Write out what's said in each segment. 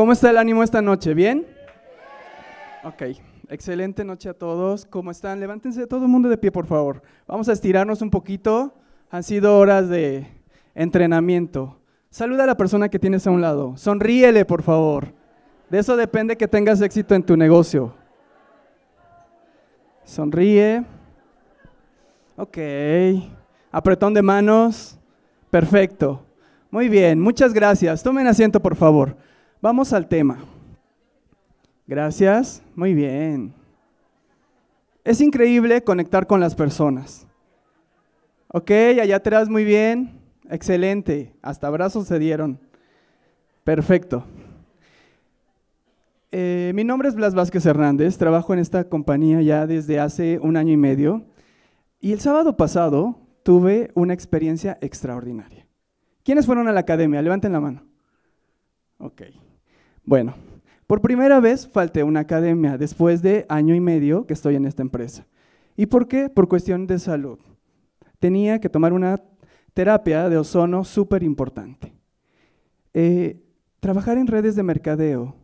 ¿Cómo está el ánimo esta noche? ¿Bien? Ok, excelente noche a todos. ¿Cómo están? Levántense todo el mundo de pie, por favor. Vamos a estirarnos un poquito. Han sido horas de entrenamiento. Saluda a la persona que tienes a un lado. Sonríele, por favor. De eso depende que tengas éxito en tu negocio. Sonríe. Ok. Apretón de manos. Perfecto. Muy bien, muchas gracias. Tomen asiento, por favor. Vamos al tema. Gracias. Muy bien. Es increíble conectar con las personas. Ok, allá atrás muy bien. Excelente. Hasta abrazos se dieron. Perfecto. Eh, mi nombre es Blas Vázquez Hernández. Trabajo en esta compañía ya desde hace un año y medio. Y el sábado pasado tuve una experiencia extraordinaria. ¿Quiénes fueron a la academia? Levanten la mano. Ok. Bueno, por primera vez falté a una academia después de año y medio que estoy en esta empresa. ¿Y por qué? Por cuestión de salud. Tenía que tomar una terapia de ozono súper importante. Eh, trabajar en redes de mercadeo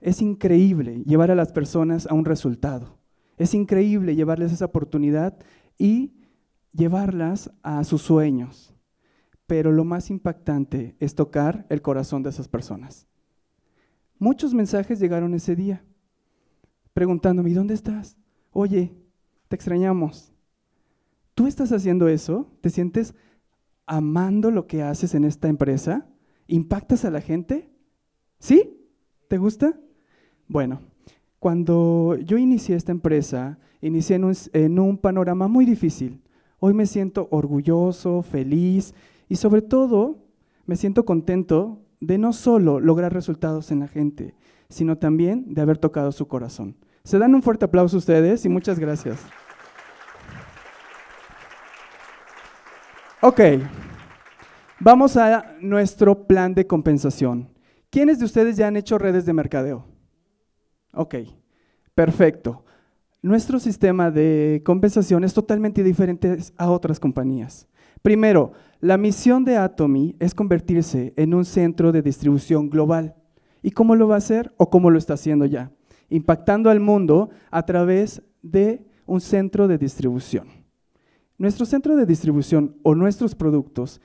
es increíble llevar a las personas a un resultado. Es increíble llevarles esa oportunidad y llevarlas a sus sueños. Pero lo más impactante es tocar el corazón de esas personas. Muchos mensajes llegaron ese día, preguntándome, dónde estás? Oye, te extrañamos. ¿Tú estás haciendo eso? ¿Te sientes amando lo que haces en esta empresa? ¿Impactas a la gente? ¿Sí? ¿Te gusta? Bueno, cuando yo inicié esta empresa, inicié un, en un, panorama muy difícil. Hoy me siento orgulloso, feliz y sobre todo me siento contento de no solo lograr resultados en la gente, sino también de haber tocado su corazón. Se dan un fuerte aplauso a ustedes y muchas gracias. Ok, vamos a nuestro plan de compensación. ¿Quiénes de ustedes ya han hecho redes de mercadeo? Ok, perfecto. Nuestro sistema de compensación es totalmente diferente a otras compañías. Primero, la misión de Atomy es convertirse en un centro de distribución global. ¿Y cómo lo va a hacer o cómo lo está haciendo ya? Impactando al mundo a través de un centro de distribución. Nuestro centro de distribución o nuestros productos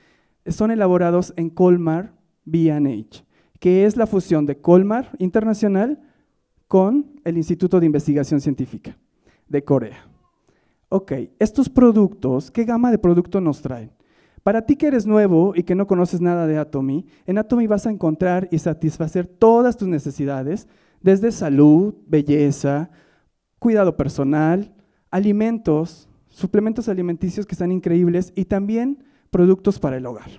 son elaborados en Colmar BH, que es la fusión de Colmar Internacional con el Instituto de Investigación Científica de Corea ok, estos productos, ¿qué gama de productos nos traen? Para ti que eres nuevo y que no conoces nada de Atomy, en Atomy vas a encontrar y satisfacer todas tus necesidades, desde salud, belleza, cuidado personal, alimentos, suplementos alimenticios que están increíbles y también productos para el hogar.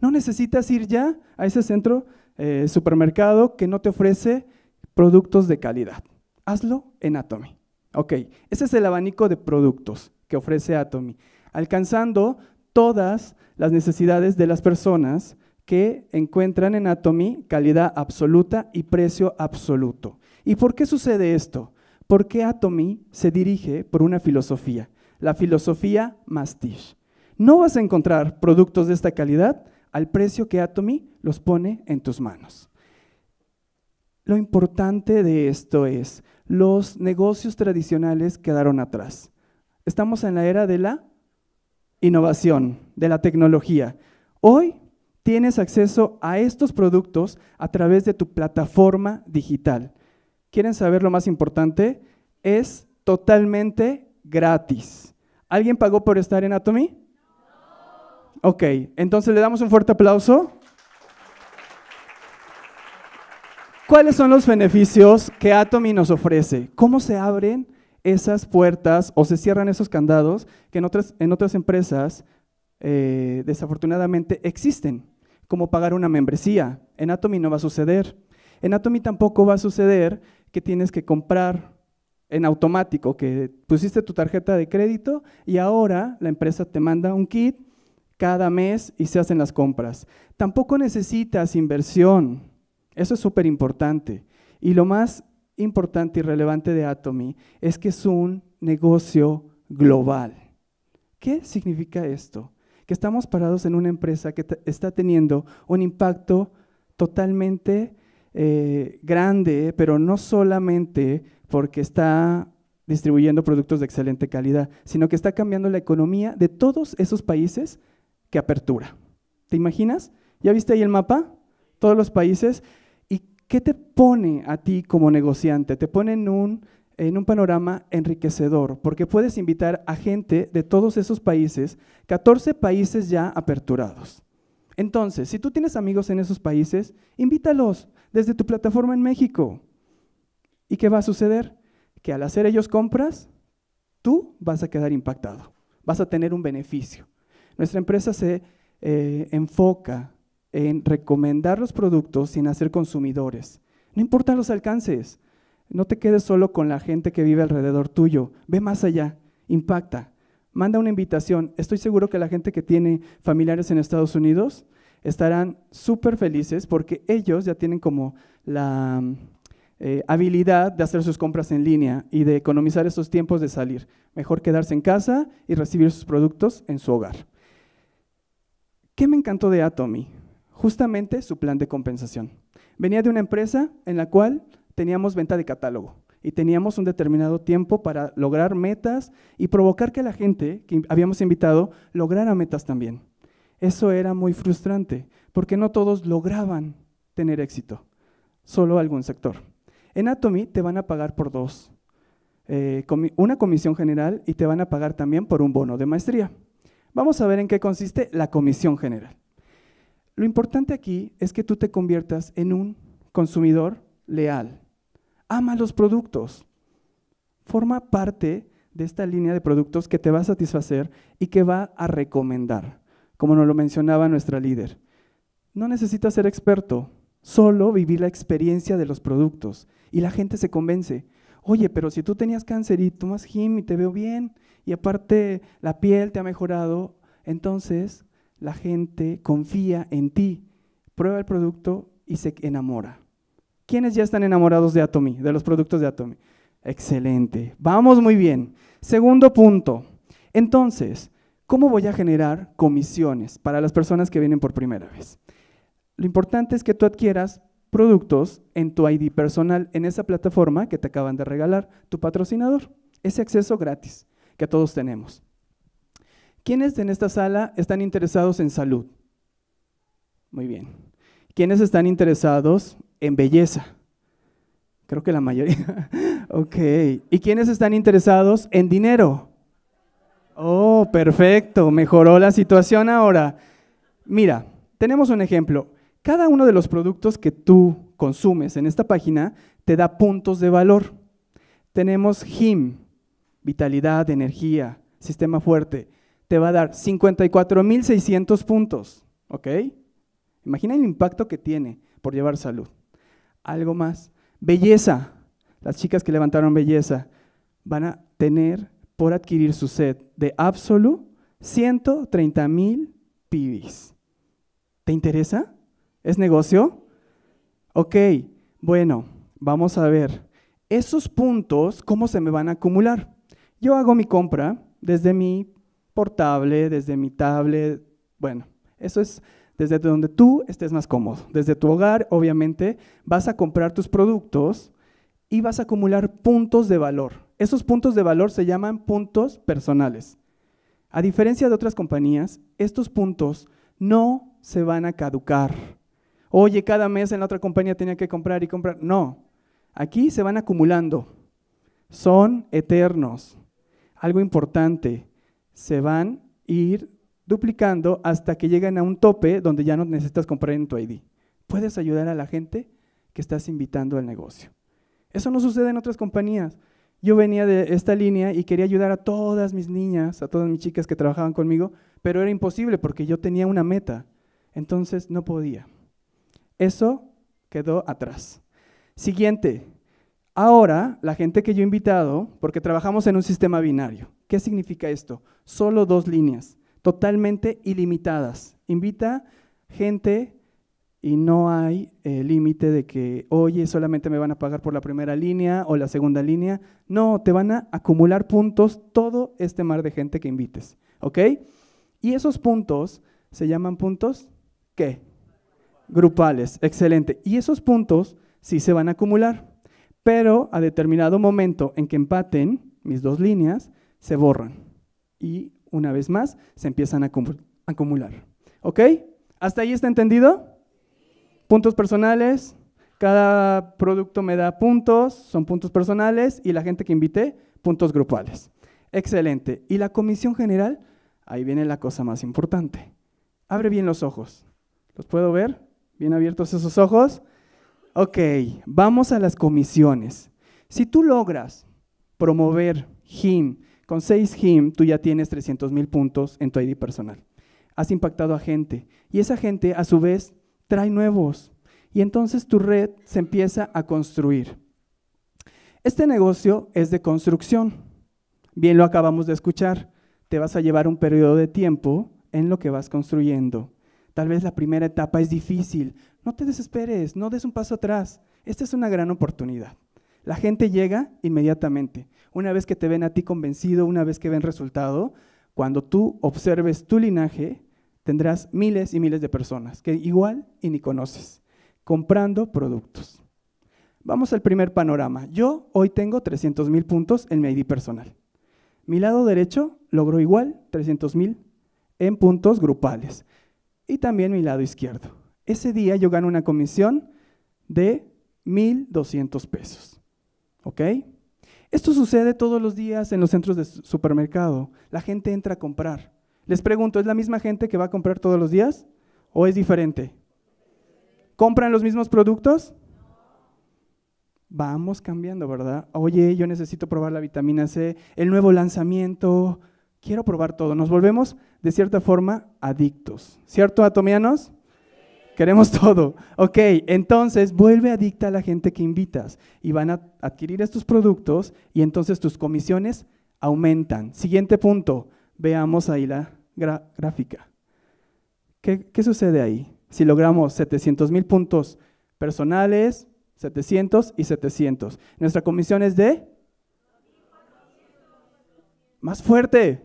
No necesitas ir ya a ese centro eh, supermercado que no te ofrece productos de calidad. Hazlo en Atomy. Ok, ese es el abanico de productos que ofrece Atomy, alcanzando todas las necesidades de las personas que encuentran en Atomy calidad absoluta y precio absoluto. ¿Y por qué sucede esto? Porque Atomy se dirige por una filosofía, la filosofía Mastiche. No vas a encontrar productos de esta calidad al precio que Atomy los pone en tus manos. Lo importante de esto es, los negocios tradicionales quedaron atrás. Estamos en la era de la innovación, de la tecnología. Hoy tienes acceso a estos productos a través de tu plataforma digital. ¿Quieren saber lo más importante? Es totalmente gratis. ¿Alguien pagó por estar en Atomy? Ok, entonces le damos un fuerte aplauso. ¿Cuáles son los beneficios que Atomy nos ofrece? ¿Cómo se abren esas puertas o se cierran esos candados que en otras, en otras empresas eh, desafortunadamente existen? Como pagar una membresía. En Atomy no va a suceder. En Atomy tampoco va a suceder que tienes que comprar en automático, que pusiste tu tarjeta de crédito y ahora la empresa te manda un kit cada mes y se hacen las compras. Tampoco necesitas inversión eso es súper importante. Y lo más importante y relevante de Atomy es que es un negocio global. ¿Qué significa esto? Que estamos parados en una empresa que está teniendo un impacto totalmente eh, grande, pero no solamente porque está distribuyendo productos de excelente calidad, sino que está cambiando la economía de todos esos países que apertura. ¿Te imaginas? ¿Ya viste ahí el mapa? Todos los países ¿Qué te pone a ti como negociante? Te pone en un, panorama enriquecedor, porque puedes invitar a gente de todos esos países, 14 países ya aperturados. Entonces, si tú tienes amigos en esos países, invítalos desde tu plataforma en México. ¿Y qué va a suceder? Que al hacer ellos compras, tú vas a quedar impactado, vas a tener un beneficio. Nuestra empresa se eh, enfoca en recomendar los productos sin hacer consumidores. No importan los alcances, no te quedes solo con la gente que vive alrededor tuyo, ve más allá, impacta, manda una invitación. Estoy seguro que la gente que tiene familiares en Estados Unidos estarán súper felices porque ellos ya tienen como la eh, habilidad de hacer sus compras en línea y de economizar esos tiempos de salir. Mejor quedarse en casa y recibir sus productos en su hogar. ¿Qué me encantó de Atomy? justamente su plan de compensación. Venía de una empresa en la cual teníamos venta de catálogo y teníamos un determinado tiempo para lograr metas y provocar que la gente que habíamos invitado lograra metas también. Eso era muy frustrante, porque no todos lograban tener éxito, solo algún sector. En Atomy te van a pagar por dos, eh, una comisión general y te van a pagar también por un bono de maestría. Vamos a ver en qué consiste la comisión general. Lo importante aquí es que tú te conviertas en un consumidor leal. Ama los productos. Forma parte de esta línea de productos que te va a satisfacer y que va a recomendar, como nos lo mencionaba nuestra líder. No necesitas ser experto, solo vivir la experiencia de los productos y la gente se convence. Oye, pero si tú tenías cáncer y tomas gim y te veo bien y aparte la piel te ha mejorado, entonces la gente confía en ti, prueba el producto y se enamora. ¿Quiénes ya están enamorados de Atomy, de los productos de Atomy? Excelente, vamos muy bien. Segundo punto, entonces, ¿cómo voy a generar comisiones para las personas que vienen por primera vez? Lo importante es que tú adquieras productos en tu ID personal, en esa plataforma que te acaban de regalar tu patrocinador. Ese acceso gratis que todos tenemos. ¿Quiénes en esta sala están interesados en salud? Muy bien. ¿Quiénes están interesados en belleza? Creo que la mayoría. ok. ¿Y quiénes están interesados en dinero? Oh, perfecto. Mejoró la situación ahora. Mira, tenemos un ejemplo. Cada uno de los productos que tú consumes en esta página te da puntos de valor. Tenemos GIM, vitalidad, energía, sistema fuerte te va a dar 54.600 puntos, ¿ok? Imagina el impacto que tiene por llevar salud. Algo más, belleza. Las chicas que levantaron belleza van a tener por adquirir su set de Absolu 130.000 pibis. ¿Te interesa? ¿Es negocio? Ok, bueno, vamos a ver. Esos puntos, ¿cómo se me van a acumular? Yo hago mi compra desde mi portable, desde mi tablet, bueno, eso es desde donde tú estés más cómodo. Desde tu hogar, obviamente, vas a comprar tus productos y vas a acumular puntos de valor. Esos puntos de valor se llaman puntos personales. A diferencia de otras compañías, estos puntos no se van a caducar. Oye, cada mes en la otra compañía tenía que comprar y comprar. No, aquí se van acumulando. Son eternos. Algo importante, se van a ir duplicando hasta que lleguen a un tope donde ya no necesitas comprar en tu ID. Puedes ayudar a la gente que estás invitando al negocio. Eso no sucede en otras compañías. Yo venía de esta línea y quería ayudar a todas mis niñas, a todas mis chicas que trabajaban conmigo, pero era imposible porque yo tenía una meta. Entonces no podía. Eso quedó atrás. Siguiente. Ahora, la gente que yo he invitado, porque trabajamos en un sistema binario, ¿Qué significa esto? Solo dos líneas, totalmente ilimitadas. Invita gente y no hay eh, límite de que, oye, solamente me van a pagar por la primera línea o la segunda línea. No, te van a acumular puntos todo este mar de gente que invites. ¿Ok? Y esos puntos se llaman puntos, ¿qué? Grupales, excelente. Y esos puntos sí se van a acumular, pero a determinado momento en que empaten mis dos líneas, se borran y una vez más se empiezan a acumular. ¿Ok? ¿Hasta ahí está entendido? Puntos personales, cada producto me da puntos, son puntos personales y la gente que invité, puntos grupales. Excelente. ¿Y la comisión general? Ahí viene la cosa más importante. Abre bien los ojos. ¿Los puedo ver? ¿Bien abiertos esos ojos? Ok, vamos a las comisiones. Si tú logras promover, GIM, con 6 HIM tú ya tienes 300.000 mil puntos en tu ID personal. Has impactado a gente y esa gente a su vez trae nuevos. Y entonces tu red se empieza a construir. Este negocio es de construcción. Bien lo acabamos de escuchar. Te vas a llevar un periodo de tiempo en lo que vas construyendo. Tal vez la primera etapa es difícil. No te desesperes, no des un paso atrás. Esta es una gran oportunidad. La gente llega inmediatamente. Una vez que te ven a ti convencido, una vez que ven resultado, cuando tú observes tu linaje, tendrás miles y miles de personas que igual y ni conoces, comprando productos. Vamos al primer panorama. Yo hoy tengo 300 mil puntos en mi ID personal. Mi lado derecho logró igual 300 mil en puntos grupales. Y también mi lado izquierdo. Ese día yo gano una comisión de 1.200 pesos. ¿Ok? Esto sucede todos los días en los centros de supermercado. La gente entra a comprar. Les pregunto, ¿es la misma gente que va a comprar todos los días o es diferente? ¿Compran los mismos productos? Vamos cambiando, ¿verdad? Oye, yo necesito probar la vitamina C, el nuevo lanzamiento, quiero probar todo. Nos volvemos, de cierta forma, adictos. ¿Cierto, atomianos? Queremos todo. Ok, entonces vuelve adicta a la gente que invitas y van a adquirir estos productos y entonces tus comisiones aumentan. Siguiente punto, veamos ahí la gráfica. ¿Qué, ¿Qué, sucede ahí? Si logramos 700 mil puntos personales, 700 y 700. Nuestra comisión es de... Más fuerte.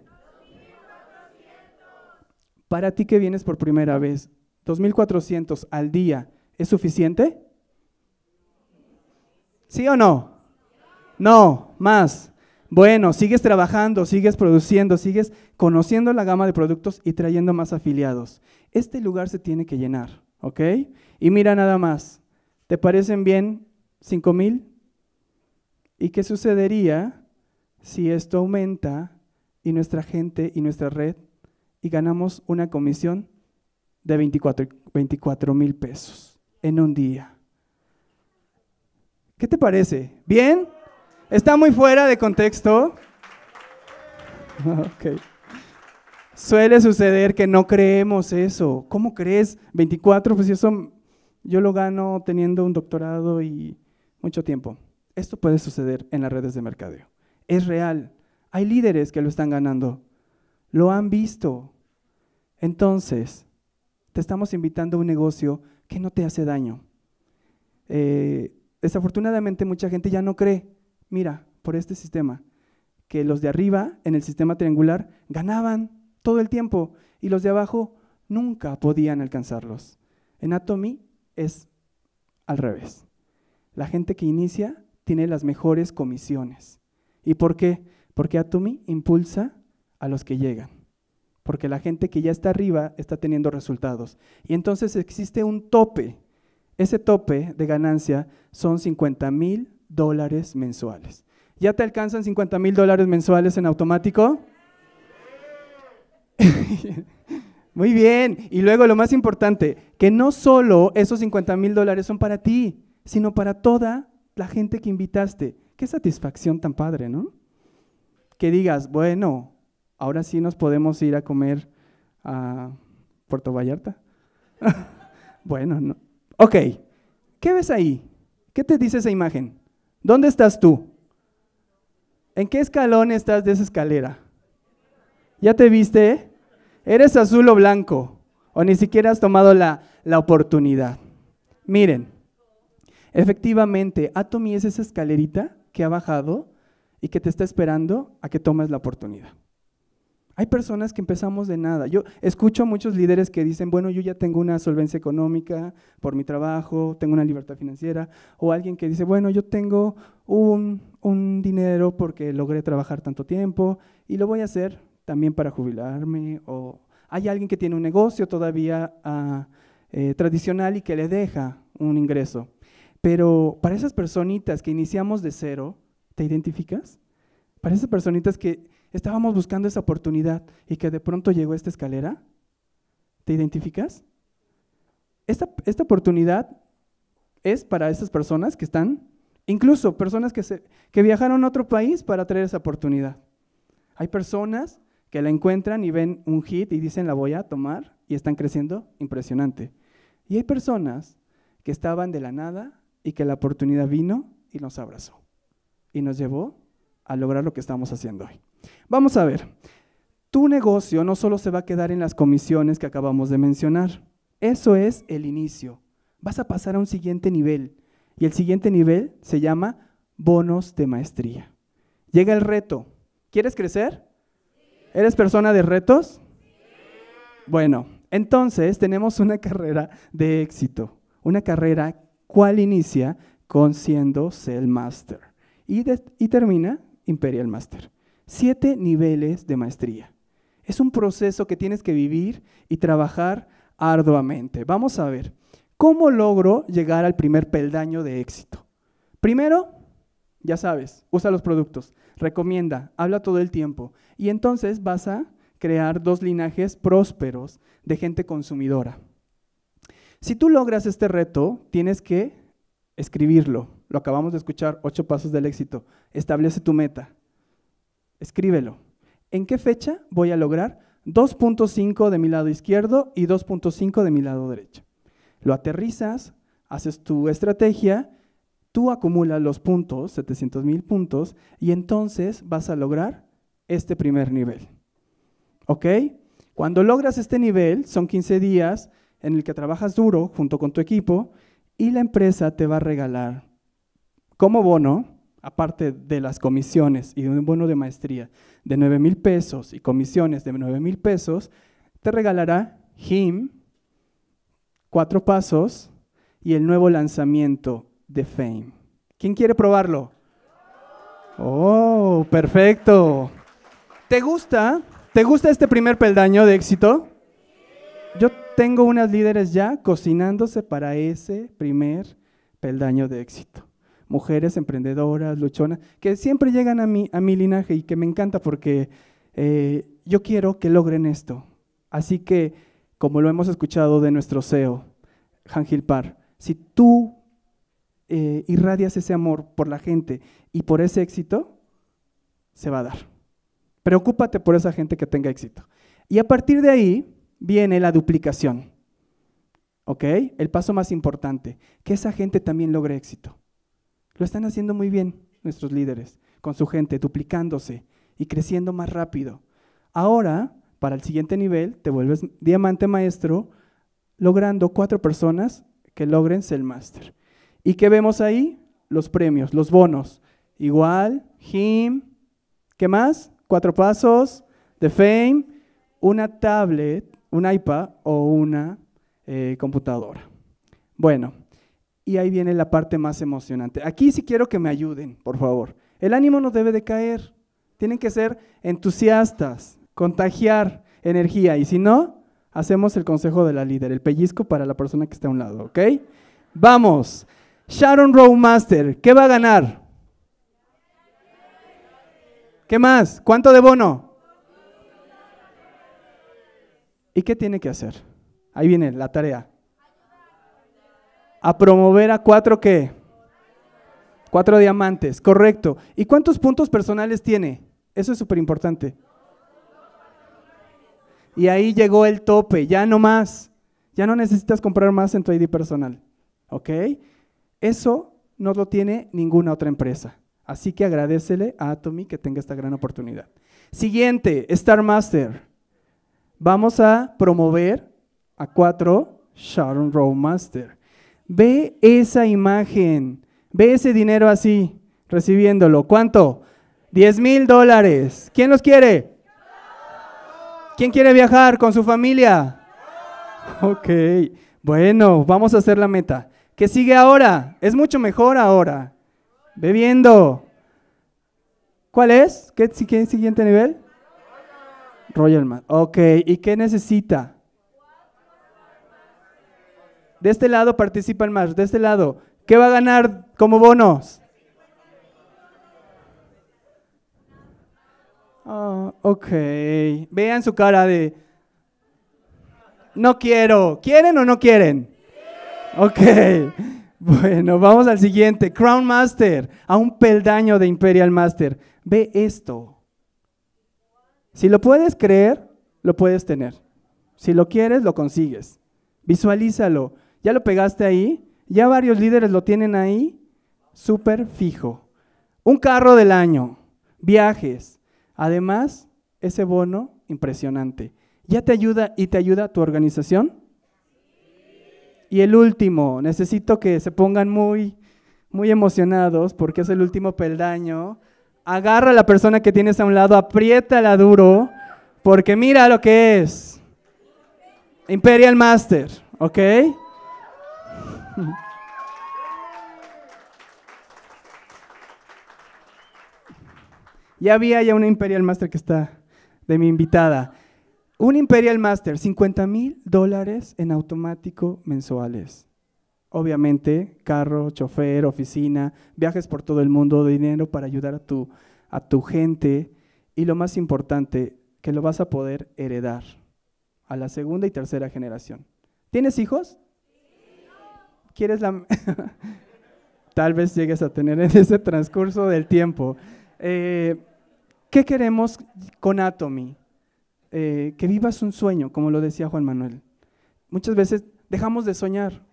Para ti que vienes por primera vez, 2.400 al día, ¿es suficiente? ¿Sí o no? No, más. Bueno, sigues trabajando, sigues produciendo, sigues conociendo la gama de productos y trayendo más afiliados. Este lugar se tiene que llenar, ¿ok? Y mira nada más, ¿te parecen bien 5.000? ¿Y qué sucedería si esto aumenta y nuestra gente y nuestra red y ganamos una comisión de 24 mil pesos en un día. ¿Qué te parece? ¿Bien? ¿Está muy fuera de contexto? Okay. Suele suceder que no creemos eso. ¿Cómo crees? 24, pues eso yo lo gano teniendo un doctorado y mucho tiempo. Esto puede suceder en las redes de mercadeo. Es real. Hay líderes que lo están ganando. Lo han visto. Entonces, te estamos invitando a un negocio que no te hace daño. Eh, desafortunadamente mucha gente ya no cree, mira, por este sistema, que los de arriba en el sistema triangular ganaban todo el tiempo y los de abajo nunca podían alcanzarlos. En Atomy es al revés. La gente que inicia tiene las mejores comisiones. ¿Y por qué? Porque Atomy impulsa a los que llegan porque la gente que ya está arriba está teniendo resultados. Y entonces existe un tope. Ese tope de ganancia son 50 mil dólares mensuales. ¿Ya te alcanzan 50 mil dólares mensuales en automático? Muy bien. Y luego lo más importante, que no solo esos 50 mil dólares son para ti, sino para toda la gente que invitaste. Qué satisfacción tan padre, ¿no? Que digas, bueno, ahora sí nos podemos ir a comer a Puerto Vallarta. bueno, no. Ok, ¿qué ves ahí? ¿Qué te dice esa imagen? ¿Dónde estás tú? ¿En qué escalón estás de esa escalera? ¿Ya te viste? ¿Eres azul o blanco? ¿O ni siquiera has tomado la, la oportunidad? Miren, efectivamente, Atomy es esa escalerita que ha bajado y que te está esperando a que tomes la oportunidad. Hay personas que empezamos de nada. Yo escucho a muchos líderes que dicen, bueno, yo ya tengo una solvencia económica por mi trabajo, tengo una libertad financiera, o alguien que dice, bueno, yo tengo un, dinero porque logré trabajar tanto tiempo y lo voy a hacer también para jubilarme, o hay alguien que tiene un negocio todavía ah, eh, tradicional y que le deja un ingreso. Pero para esas personitas que iniciamos de cero, ¿te identificas? Para esas personitas que Estábamos buscando esa oportunidad y que de pronto llegó esta escalera. ¿Te identificas? Esta, esta oportunidad es para esas personas que están, incluso personas que, se, que viajaron a otro país para traer esa oportunidad. Hay personas que la encuentran y ven un hit y dicen la voy a tomar y están creciendo impresionante. Y hay personas que estaban de la nada y que la oportunidad vino y nos abrazó y nos llevó a lograr lo que estamos haciendo hoy. Vamos a ver, tu negocio no solo se va a quedar en las comisiones que acabamos de mencionar, eso es el inicio. Vas a pasar a un siguiente nivel y el siguiente nivel se llama bonos de maestría. Llega el reto. ¿Quieres crecer? ¿Eres persona de retos? Bueno, entonces tenemos una carrera de éxito, una carrera cual inicia con siendo el Master y, y termina Imperial Master. Siete niveles de maestría. Es un proceso que tienes que vivir y trabajar arduamente. Vamos a ver, ¿cómo logro llegar al primer peldaño de éxito? Primero, ya sabes, usa los productos, recomienda, habla todo el tiempo y entonces vas a crear dos linajes prósperos de gente consumidora. Si tú logras este reto, tienes que escribirlo. Lo acabamos de escuchar, ocho pasos del éxito. Establece tu meta escríbelo. ¿En qué fecha voy a lograr 2.5 de mi lado izquierdo y 2.5 de mi lado derecho? Lo aterrizas, haces tu estrategia, tú acumulas los puntos, 700 mil puntos, y entonces vas a lograr este primer nivel. ¿Ok? Cuando logras este nivel, son 15 días en el que trabajas duro junto con tu equipo y la empresa te va a regalar como bono aparte de las comisiones y de un bono de maestría de 9 mil pesos y comisiones de 9 mil pesos, te regalará HIM, Cuatro Pasos y el nuevo lanzamiento de Fame. ¿Quién quiere probarlo? Oh, perfecto. ¿Te gusta? ¿Te gusta este primer peldaño de éxito? Yo tengo unas líderes ya cocinándose para ese primer peldaño de éxito mujeres emprendedoras, luchonas, que siempre llegan a mi, a mi linaje y que me encanta porque eh, yo quiero que logren esto. Así que, como lo hemos escuchado de nuestro CEO, Han Gilpar, si tú eh, irradias ese amor por la gente y por ese éxito, se va a dar. Preocúpate por esa gente que tenga éxito. Y a partir de ahí viene la duplicación. ¿Ok? El paso más importante, que esa gente también logre éxito. Lo están haciendo muy bien nuestros líderes, con su gente, duplicándose y creciendo más rápido. Ahora, para el siguiente nivel, te vuelves diamante maestro, logrando cuatro personas que logren ser máster. ¿Y qué vemos ahí? Los premios, los bonos. Igual, HIM, ¿qué más? Cuatro pasos, The Fame, una tablet, un iPad o una eh, computadora. Bueno, y ahí viene la parte más emocionante. Aquí sí quiero que me ayuden, por favor. El ánimo no debe de caer. Tienen que ser entusiastas, contagiar energía. Y si no, hacemos el consejo de la líder, el pellizco para la persona que está a un lado, ¿ok? Vamos. Sharon Rowmaster, ¿qué va a ganar? ¿Qué más? ¿Cuánto de bono? ¿Y qué tiene que hacer? Ahí viene la tarea. A promover a cuatro qué? Cuatro diamantes, correcto. ¿Y cuántos puntos personales tiene? Eso es súper importante. Y ahí llegó el tope, ya no más. Ya no necesitas comprar más en tu ID personal. ¿Ok? Eso no lo tiene ninguna otra empresa. Así que agradecele a Atomy que tenga esta gran oportunidad. Siguiente, Star Master. Vamos a promover a cuatro Sharon Row Master. Ve esa imagen, ve ese dinero así, recibiéndolo. ¿Cuánto? 10 mil dólares. ¿Quién los quiere? ¿Quién quiere viajar con su familia? Ok, bueno, vamos a hacer la meta. ¿Qué sigue ahora? Es mucho mejor ahora. Bebiendo. ¿Cuál es? ¿Qué, el siguiente nivel? Royal Man. Ok, ¿y qué necesita? De este lado participan más, de este lado. ¿Qué va a ganar como bonos? Ah, ok. Vean su cara de... No quiero. ¿Quieren o no quieren? Ok. Bueno, vamos al siguiente. Crown Master, a un peldaño de Imperial Master. Ve esto. Si lo puedes creer, lo puedes tener. Si lo quieres, lo consigues. Visualízalo ya lo pegaste ahí, ya varios líderes lo tienen ahí, súper fijo. Un carro del año, viajes. Además, ese bono impresionante. ¿Ya te ayuda y te ayuda tu organización? Y el último, necesito que se pongan muy, muy emocionados porque es el último peldaño. Agarra a la persona que tienes a un lado, apriétala duro, porque mira lo que es. Imperial Master, ¿ok? ya había ya una Imperial Master que está de mi invitada. Un Imperial Master, 50 mil dólares en automático mensuales. Obviamente, carro, chofer, oficina, viajes por todo el mundo, dinero para ayudar a tu, a tu gente y lo más importante, que lo vas a poder heredar a la segunda y tercera generación. ¿Tienes hijos? ¿quieres la...? Tal vez llegues a tener en ese transcurso del tiempo. Eh, ¿Qué queremos con Atomy? Eh, que vivas un sueño, como lo decía Juan Manuel. Muchas veces dejamos de soñar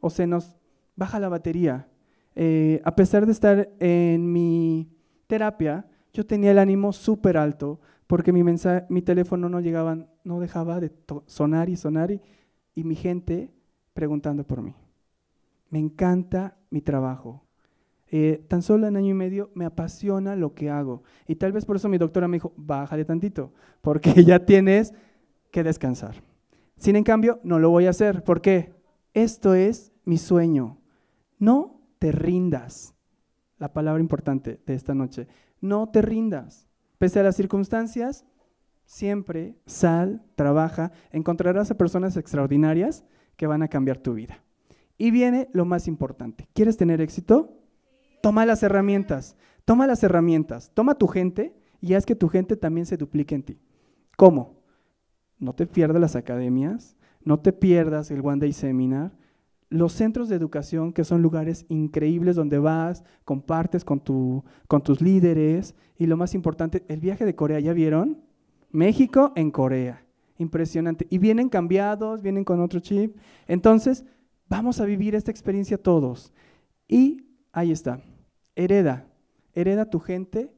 o se nos baja la batería. Eh, a pesar de estar en mi terapia, yo tenía el ánimo súper alto porque mi, teléfono no, llegaba, no dejaba de sonar y sonar y mi gente preguntando por mí. Me encanta mi trabajo. Eh, tan solo en año y medio me apasiona lo que hago. Y tal vez por eso mi doctora me dijo, bájale tantito, porque ya tienes que descansar. Sin en cambio, no lo voy a hacer. ¿Por qué? Esto es mi sueño. No te rindas. La palabra importante de esta noche. No te rindas. Pese a las circunstancias, siempre sal, trabaja, encontrarás a personas extraordinarias que van a cambiar tu vida. Y viene lo más importante. ¿Quieres tener éxito? Toma las herramientas, toma las herramientas, toma tu gente y haz que tu gente también se duplique en ti. ¿Cómo? No te pierdas las academias, no te pierdas el One Day Seminar, los centros de educación que son lugares increíbles donde vas, compartes con, tu, con tus líderes y lo más importante, el viaje de Corea, ¿ya vieron? México en Corea, impresionante. Y vienen cambiados, vienen con otro chip. Entonces, Vamos a vivir esta experiencia todos. Y ahí está, hereda, hereda tu gente,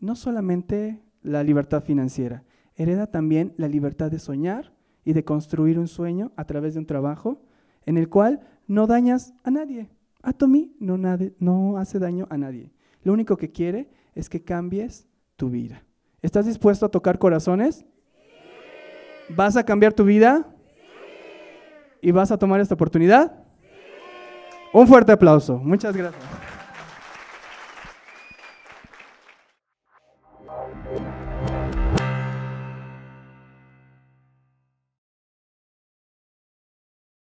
no solamente la libertad financiera, hereda también la libertad de soñar y de construir un sueño a través de un trabajo en el cual no dañas a nadie. Atomy no, no hace daño a nadie. Lo único que quiere es que cambies tu vida. ¿Estás dispuesto a tocar corazones? ¿Vas a cambiar tu vida? ¿Y vas a tomar esta oportunidad? Un fuerte aplauso. Muchas gracias.